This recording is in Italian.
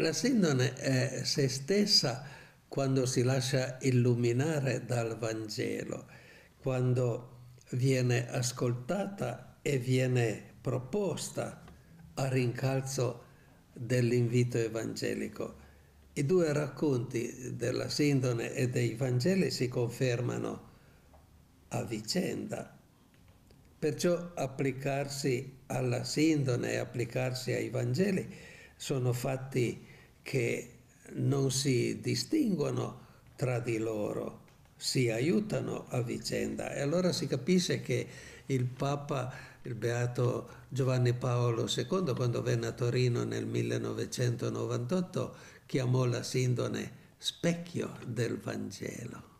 La Sindone è se stessa quando si lascia illuminare dal Vangelo, quando viene ascoltata e viene proposta a rincalzo dell'invito evangelico. I due racconti della Sindone e dei Vangeli si confermano a vicenda. Perciò applicarsi alla Sindone e applicarsi ai Vangeli sono fatti che non si distinguono tra di loro, si aiutano a vicenda. E allora si capisce che il Papa, il beato Giovanni Paolo II, quando venne a Torino nel 1998, chiamò la sindone specchio del Vangelo.